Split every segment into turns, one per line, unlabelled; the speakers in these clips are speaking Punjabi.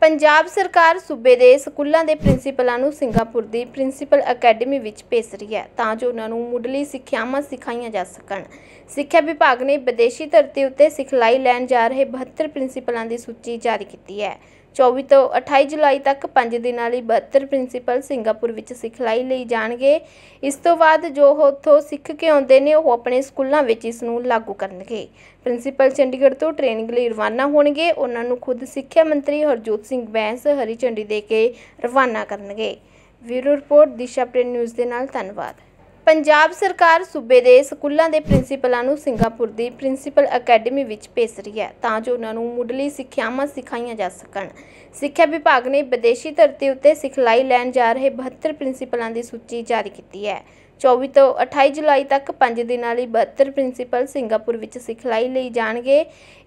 ਪੰਜਾਬ ਸਰਕਾਰ ਸੂਬੇ ਦੇ ਸਕੂਲਾਂ ਦੇ ਪ੍ਰਿੰਸੀਪਲਾਂ ਨੂੰ ਸਿੰਗਾਪੁਰ ਦੀ ਪ੍ਰਿੰਸੀਪਲ ਅਕੈਡਮੀ ਵਿੱਚ ਭੇਜ ਰਹੀ ਹੈ ਤਾਂ ਜੋ ਉਹਨਾਂ ਨੂੰ ਮੁੱਢਲੀ ਸਿੱਖਿਆਵਾਂ ਸਿਖਾਈਆਂ ਜਾ ਸਕਣ ਸਿੱਖਿਆ ਵਿਭਾਗ ਨੇ ਵਿਦੇਸ਼ੀ ਧਰਤੀ ਉੱਤੇ ਸਿਖਲਾਈ ਲੈਣ ਜਾ ਰਹੇ 72 ਪ੍ਰਿੰਸੀਪਲਾਂ ਦੀ ਸੂਚੀ ਜਾਰੀ ਕੀਤੀ ਹੈ 24 ਤੋਂ 28 ਜੁਲਾਈ ਤੱਕ 5 ਦਿਨਾਂ ਲਈ 72 ਪ੍ਰਿੰਸੀਪਲ ਸਿੰਗਾਪੁਰ ਵਿੱਚ ਸਿਖਲਾਈ ਲਈ ਜਾਣਗੇ ਇਸ ਤੋਂ ਬਾਅਦ ਜੋ ਉੱਥੋਂ ਸਿੱਖ ਕੇ ਆਉਂਦੇ ਨੇ ਉਹ ਆਪਣੇ ਸਕੂਲਾਂ ਵਿੱਚ ਇਸ ਨੂੰ ਲਾਗੂ ਕਰਨਗੇ ਪ੍ਰਿੰਸੀਪਲ ਚੰਡੀਗੜ੍ਹ ਤੋਂ ਟ੍ਰੇਨਿੰਗ ਲਈ ਰਵਾਨਾ ਹੋਣਗੇ ਉਹਨਾਂ ਨੂੰ ਖੁਦ ਸਿੱਖਿਆ ਮੰਤਰੀ ਹਰਜੋਤ ਸਿੰਘ ਬੈਂਸ ਹਰੀ ਝੰਡੀ ਦੇ ਕੇ ਰਵਾਨਾ ਕਰਨਗੇ ਵੀਰੋ ਰਿਪੋਰਟ ਦਿਸ਼ਾ ਪ੍ਰਿੰਟ ਨਿਊਜ਼ ਦੇ ਨਾਲ ਧੰਨਵਾਦ ਪੰਜਾਬ ਸਰਕਾਰ ਸੂਬੇ ਦੇ ਸਕੂਲਾਂ ਦੇ ਪ੍ਰਿੰਸੀਪਲਾਂ ਨੂੰ ਸਿੰਗਾਪੁਰ ਦੀ ਪ੍ਰਿੰਸੀਪਲ ਅਕੈਡਮੀ ਵਿੱਚ ਭੇਜ ਰਹੀ ਹੈ ਤਾਂ ਜੋ ਉਹਨਾਂ ਨੂੰ ਮੁੱਢਲੀ ਸਿੱਖਿਆਵਾਂ ਸਿਖਾਈਆਂ ਜਾ ਸਕਣ ਸਿੱਖਿਆ ਵਿਭਾਗ ਨੇ ਵਿਦੇਸ਼ੀ ਧਰਤੀ ਉੱਤੇ ਸਿਖਲਾਈ ਲੈਣ ਜਾ ਰਹੇ 72 ਪ੍ਰਿੰਸੀਪਲਾਂ ਦੀ ਸੂਚੀ ਜਾਰੀ ਕੀਤੀ ਹੈ 24 ਤੋਂ 28 ਜੁਲਾਈ ਤੱਕ 5 ਦਿਨਾਂ ਲਈ 72 ਪ੍ਰਿੰਸੀਪਲ ਸਿੰਗਾਪੁਰ ਵਿੱਚ ਸਿਖਲਾਈ ਲਈ ਜਾਣਗੇ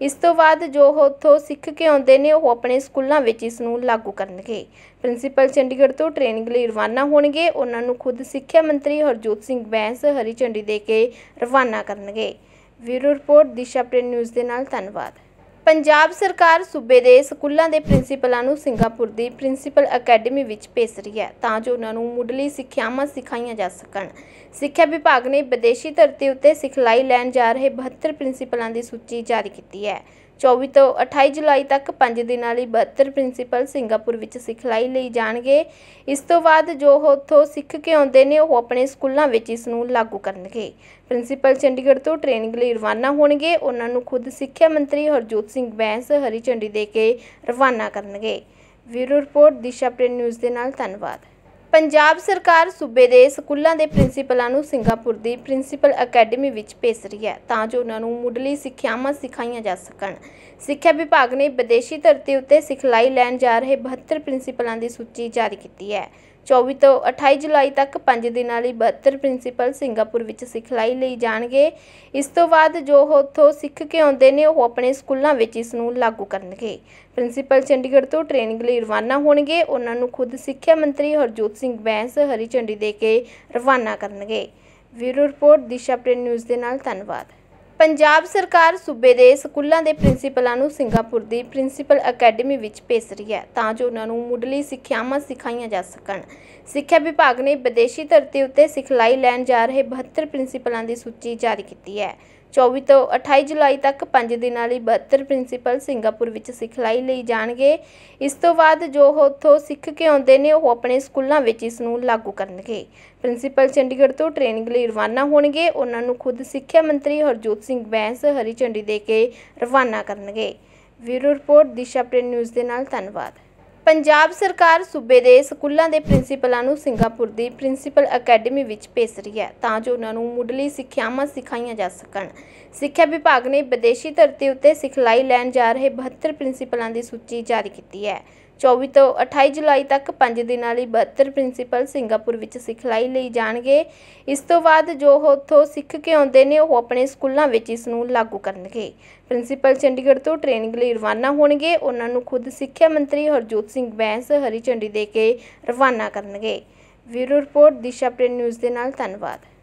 ਇਸ ਤੋਂ ਬਾਅਦ ਜੋ ਉੱਥੋਂ ਸਿੱਖ ਕੇ ਆਉਂਦੇ ਨੇ ਉਹ ਆਪਣੇ ਸਕੂਲਾਂ ਵਿੱਚ ਇਸ ਨੂੰ ਲਾਗੂ ਕਰਨਗੇ ਪ੍ਰਿੰਸੀਪਲ ਚੰਡੀਗੜ੍ਹ ਤੋਂ ਟ੍ਰੇਨਿੰਗ ਲਈ ਰਵਾਨਾ ਹੋਣਗੇ ਉਹਨਾਂ ਨੂੰ ਖੁਦ ਸਿੱਖਿਆ ਮੰਤਰੀ ਹਰਜੋਤ ਸਿੰਘ ਬੈਂਸ ਹਰੀ ਝੰਡੀ ਦੇ ਕੇ ਰਵਾਨਾ ਕਰਨਗੇ Veeru report Disha print news ਦੇ ਨਾਲ ਧੰਨਵਾਦ ਪੰਜਾਬ ਸਰਕਾਰ ਸੂਬੇ ਦੇ ਸਕੂਲਾਂ ਦੇ ਪ੍ਰਿੰਸੀਪਲਾਂ ਨੂੰ ਸਿੰਗਾਪੁਰ ਦੀ ਪ੍ਰਿੰਸੀਪਲ ਅਕੈਡਮੀ ਵਿੱਚ ਭੇਜ ਰਹੀ ਹੈ ਤਾਂ ਜੋ ਉਹਨਾਂ ਨੂੰ ਮੁੱਢਲੀ ਸਿੱਖਿਆਵਾਂ ਸਿਖਾਈਆਂ ਜਾ ਸਕਣ ਸਿੱਖਿਆ ਵਿਭਾਗ ਨੇ ਵਿਦੇਸ਼ੀ ਧਰਤੀ ਉੱਤੇ ਸਿਖਲਾਈ ਲੈਣ ਜਾ ਰਹੇ 72 ਪ੍ਰਿੰਸੀਪਲਾਂ ਦੀ ਸੂਚੀ ਜਾਰੀ ਕੀਤੀ ਹੈ 24 ਤੋਂ 28 ਜੁਲਾਈ ਤੱਕ 5 ਦਿਨਾਂ ਲਈ 72 ਪ੍ਰਿੰਸੀਪਲ ਸਿੰਗਾਪੁਰ ਵਿੱਚ ਸਿਖਲਾਈ ਲਈ ਜਾਣਗੇ ਇਸ ਤੋਂ ਬਾਅਦ ਜੋ ਉੱਥੋਂ ਸਿੱਖ ਕੇ ਆਉਂਦੇ ਨੇ ਉਹ ਆਪਣੇ ਸਕੂਲਾਂ ਵਿੱਚ ਇਸ ਨੂੰ ਲਾਗੂ ਕਰਨਗੇ ਪ੍ਰਿੰਸੀਪਲ ਚੰਡੀਗੜ੍ਹ ਤੋਂ ਟ੍ਰੇਨਿੰਗ ਲਈ ਰਵਾਨਾ ਹੋਣਗੇ ਉਹਨਾਂ ਨੂੰ ਖੁਦ ਸਿੱਖਿਆ ਮੰਤਰੀ ਹਰਜੋਤ ਸਿੰਘ ਬੈਂਸ ਹਰੀ ਝੰਡੀ ਦੇ ਕੇ ਰਵਾਨਾ ਕਰਨਗੇ ਵੀਰੋ ਰਿਪੋਰਟ ਦਿਸ਼ਾ ਪ੍ਰਿੰਟ ਨਿਊਜ਼ ਦੇ ਨਾਲ ਧੰਨਵਾਦ ਪੰਜਾਬ ਸਰਕਾਰ ਸੂਬੇ ਦੇ ਸਕੂਲਾਂ ਦੇ ਪ੍ਰਿੰਸੀਪਲਾਂ ਨੂੰ ਸਿੰਗਾਪੁਰ ਦੀ ਪ੍ਰਿੰਸੀਪਲ ਅਕੈਡਮੀ ਵਿੱਚ ਭੇਜ ਰਹੀ ਹੈ ਤਾਂ ਜੋ ਉਹਨਾਂ ਨੂੰ ਮੁੱਢਲੀ ਸਿੱਖਿਆਵਾਂ ਸਿਖਾਈਆਂ ਜਾ ਸਕਣ ਸਿੱਖਿਆ ਵਿਭਾਗ ਨੇ ਵਿਦੇਸ਼ੀ ਧਰਤੀ ਉੱਤੇ ਸਿਖਲਾਈ ਲੈਣ ਜਾ ਰਹੇ 72 ਪ੍ਰਿੰਸੀਪਲਾਂ ਦੀ ਸੂਚੀ ਜਾਰੀ ਕੀਤੀ ਹੈ 24 ਤੋਂ 28 ਜੁਲਾਈ ਤੱਕ 5 ਦਿਨਾਂ ਲਈ 72 ਪ੍ਰਿੰਸੀਪਲ ਸਿੰਗਾਪੁਰ ਵਿੱਚ ਸਿਖਲਾਈ ਲਈ ਜਾਣਗੇ ਇਸ ਤੋਂ ਬਾਅਦ ਜੋ ਉੱਥੋਂ ਸਿੱਖ ਕੇ ਆਉਂਦੇ ਨੇ ਉਹ ਆਪਣੇ ਸਕੂਲਾਂ ਵਿੱਚ ਇਸ ਨੂੰ ਲਾਗੂ ਕਰਨਗੇ ਪ੍ਰਿੰਸੀਪਲ ਚੰਡੀਗੜ੍ਹ ਤੋਂ ਟ੍ਰੇਨਿੰਗ ਲਈ ਰਵਾਨਾ ਹੋਣਗੇ ਉਹਨਾਂ ਨੂੰ ਖੁਦ ਸਿੱਖਿਆ ਮੰਤਰੀ ਹਰਜੋਤ ਸਿੰਘ ਬੈਂਸ ਹਰੀ ਝੰਡੀ ਦੇ ਕੇ ਰਵਾਨਾ ਕਰਨਗੇ ਵੀਰੋ ਰਿਪੋਰਟ ਦਿਸ਼ਾ ਪ੍ਰਿੰਟ ਨਿਊਜ਼ ਦੇ ਨਾਲ ਧੰਨਵਾਦ ਪੰਜਾਬ ਸਰਕਾਰ ਸੂਬੇ ਦੇ ਸਕੂਲਾਂ ਦੇ ਪ੍ਰਿੰਸੀਪਲਾਂ ਨੂੰ ਸਿੰਗਾਪੁਰ ਦੀ ਪ੍ਰਿੰਸੀਪਲ ਅਕੈਡਮੀ ਵਿੱਚ ਭੇਜ ਰਹੀ ਹੈ ਤਾਂ ਜੋ ਉਹਨਾਂ ਨੂੰ ਮੁੱਢਲੀ ਸਿੱਖਿਆਵਾਂ ਸਿਖਾਈਆਂ ਜਾ ਸਕਣ ਸਿੱਖਿਆ ਵਿਭਾਗ ਨੇ ਵਿਦੇਸ਼ੀ ਧਰਤੀ ਉੱਤੇ ਸਿਖਲਾਈ ਲੈਣ ਜਾ ਰਹੇ 72 ਪ੍ਰਿੰਸੀਪਲਾਂ ਦੀ ਸੂਚੀ ਜਾਰੀ ਕੀਤੀ ਹੈ 24 ਤੋਂ 28 ਜੁਲਾਈ ਤੱਕ 5 ਦਿਨਾਂ ਲਈ 72 ਪ੍ਰਿੰਸੀਪਲ ਸਿੰਗਾਪੁਰ ਵਿੱਚ ਸਿਖਲਾਈ ਲਈ ਜਾਣਗੇ ਇਸ ਤੋਂ ਬਾਅਦ ਜੋ ਉੱਥੋਂ ਸਿੱਖ ਕੇ ਆਉਂਦੇ ਨੇ ਉਹ ਆਪਣੇ ਸਕੂਲਾਂ ਵਿੱਚ ਇਸ ਨੂੰ ਲਾਗੂ ਕਰਨਗੇ ਪ੍ਰਿੰਸੀਪਲ ਚੰਡੀਗੜ੍ਹ ਤੋਂ ਟ੍ਰੇਨਿੰਗ ਲਈ ਰਵਾਨਾ ਹੋਣਗੇ ਉਹਨਾਂ ਨੂੰ ਖੁਦ ਸਿੱਖਿਆ ਮੰਤਰੀ ਹਰਜੋਤ ਸਿੰਘ ਬੈਂਸ ਹਰੀ ਝੰਡੀ ਦੇ ਕੇ ਰਵਾਨਾ ਕਰਨਗੇ Veeru report Disha print news ਦੇ ਨਾਲ ਧੰਨਵਾਦ ਪੰਜਾਬ ਸਰਕਾਰ ਸੂਬੇ ਦੇ ਸਕੂਲਾਂ ਦੇ ਪ੍ਰਿੰਸੀਪਲਾਂ ਨੂੰ ਸਿੰਗਾਪੁਰ ਦੀ ਪ੍ਰਿੰਸੀਪਲ ਅਕੈਡਮੀ ਵਿੱਚ ਭੇਜ ਰਹੀ ਹੈ ਤਾਂ ਜੋ ਉਹਨਾਂ ਨੂੰ ਮੁੱਢਲੀ ਸਿੱਖਿਆਵਾਂ ਸਿਖਾਈਆਂ ਜਾ ਸਕਣ ਸਿੱਖਿਆ ਵਿਭਾਗ ਨੇ ਵਿਦੇਸ਼ੀ ਧਰਤੀ ਉੱਤੇ ਸਿਖਲਾਈ ਲੈਣ ਜਾ ਰਹੇ 72 ਪ੍ਰਿੰਸੀਪਲਾਂ ਦੀ ਸੂਚੀ ਜਾਰੀ ਕੀਤੀ ਹੈ 24 ਤੋਂ 28 ਜੁਲਾਈ ਤੱਕ 5 ਦਿਨਾਂ ਲਈ 72 ਪ੍ਰਿੰਸੀਪਲ ਸਿੰਗਾਪੁਰ ਵਿੱਚ ਸਿਖਲਾਈ ਲਈ ਜਾਣਗੇ ਇਸ ਤੋਂ ਬਾਅਦ ਜੋ ਉੱਥੋਂ ਸਿੱਖ ਕੇ ਆਉਂਦੇ ਨੇ ਉਹ ਆਪਣੇ ਸਕੂਲਾਂ ਵਿੱਚ ਇਸ ਨੂੰ ਲਾਗੂ ਕਰਨਗੇ ਪ੍ਰਿੰਸੀਪਲ ਚੰਡੀਗੜ੍ਹ ਤੋਂ ਟ੍ਰੇਨਿੰਗ ਲਈ ਰਵਾਨਾ ਹੋਣਗੇ ਉਹਨਾਂ ਨੂੰ ਖੁਦ ਸਿੱਖਿਆ ਮੰਤਰੀ ਹਰਜੋਤ ਸਿੰਘ ਬੈਂਸ ਹਰੀ ਝੰਡੀ ਦੇ ਕੇ ਰਵਾਨਾ ਕਰਨਗੇ ਵੀਰੋ ਰਿਪੋਰਟ ਦਿਸ਼ਾ ਪ੍ਰਿੰਟ ਨਿਊਜ਼ ਦੇ ਨਾਲ ਧੰਨਵਾਦ